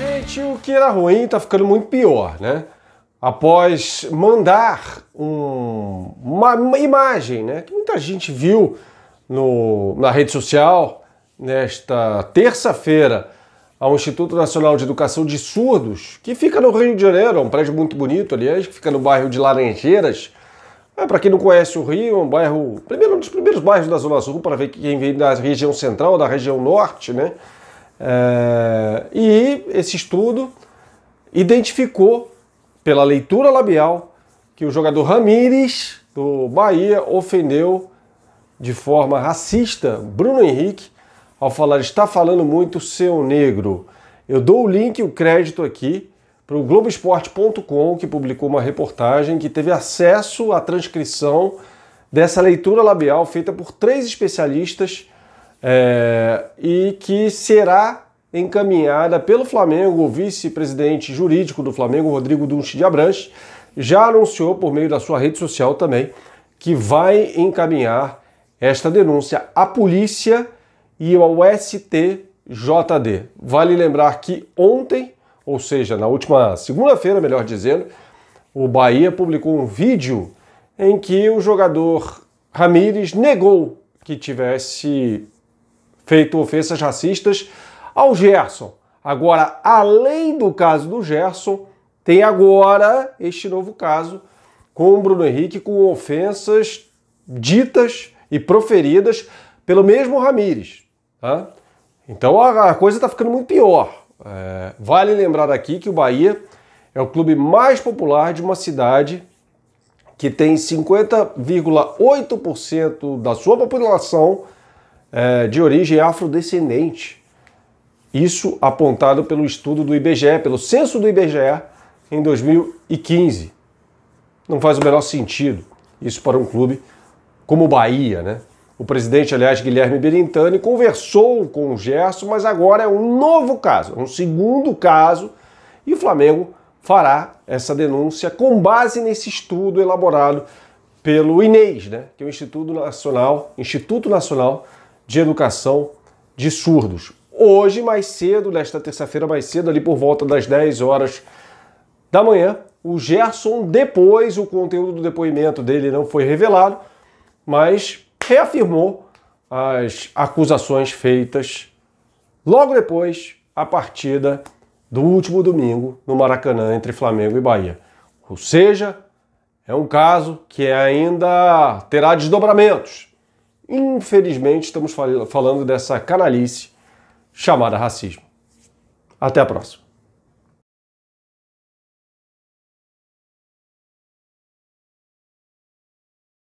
Gente, o que era ruim está ficando muito pior, né? Após mandar um, uma, uma, imagem, né, que muita gente viu no, na rede social nesta terça-feira ao Instituto Nacional de Educação de Surdos, que fica no Rio de Janeiro, é um prédio muito bonito, aliás, que fica no bairro de Laranjeiras. É, para quem não conhece o Rio, é um bairro, primeiro um dos primeiros bairros da Zona Sul, para ver quem vem da região central, da região norte, né? É, e esse estudo identificou, pela leitura labial, que o jogador Ramírez, do Bahia, ofendeu de forma racista Bruno Henrique ao falar está falando muito seu negro. Eu dou o link e o crédito aqui para o Globoesporte.com, que publicou uma reportagem que teve acesso à transcrição dessa leitura labial feita por três especialistas é, e que será encaminhada pelo Flamengo, o vice-presidente jurídico do Flamengo, Rodrigo Dunche de Abranche, já anunciou por meio da sua rede social também que vai encaminhar esta denúncia à polícia e ao STJD. Vale lembrar que ontem, ou seja, na última segunda-feira, melhor dizendo, o Bahia publicou um vídeo em que o jogador Ramires negou que tivesse feito ofensas racistas ao Gerson. Agora, além do caso do Gerson, tem agora este novo caso com o Bruno Henrique com ofensas ditas e proferidas pelo mesmo Ramires. Tá? Então a, coisa está ficando muito pior. É, vale lembrar aqui que o Bahia é o clube mais popular de uma cidade que tem 50,8% da sua população é, de origem afrodescendente. Isso apontado pelo estudo do IBGE, pelo censo do IBGE em 2015. Não faz o menor sentido isso para um clube como o Bahia, né? O presidente, aliás, Guilherme Berintani, conversou com o Gerson, mas agora é um novo caso, é um segundo caso, e o Flamengo fará essa denúncia com base nesse estudo elaborado pelo INEIS, né, que é o Instituto Nacional, Instituto Nacional de educação de surdos. Hoje, mais cedo, nesta terça-feira, mais cedo, ali por volta das 10 horas da manhã, o Gerson, depois, o conteúdo do depoimento dele não foi revelado, mas reafirmou as acusações feitas logo depois a partida do último domingo no Maracanã entre Flamengo e Bahia. Ou seja, é um caso que ainda terá desdobramentos. Infelizmente, estamos falando dessa canalice chamada racismo. Até a próxima.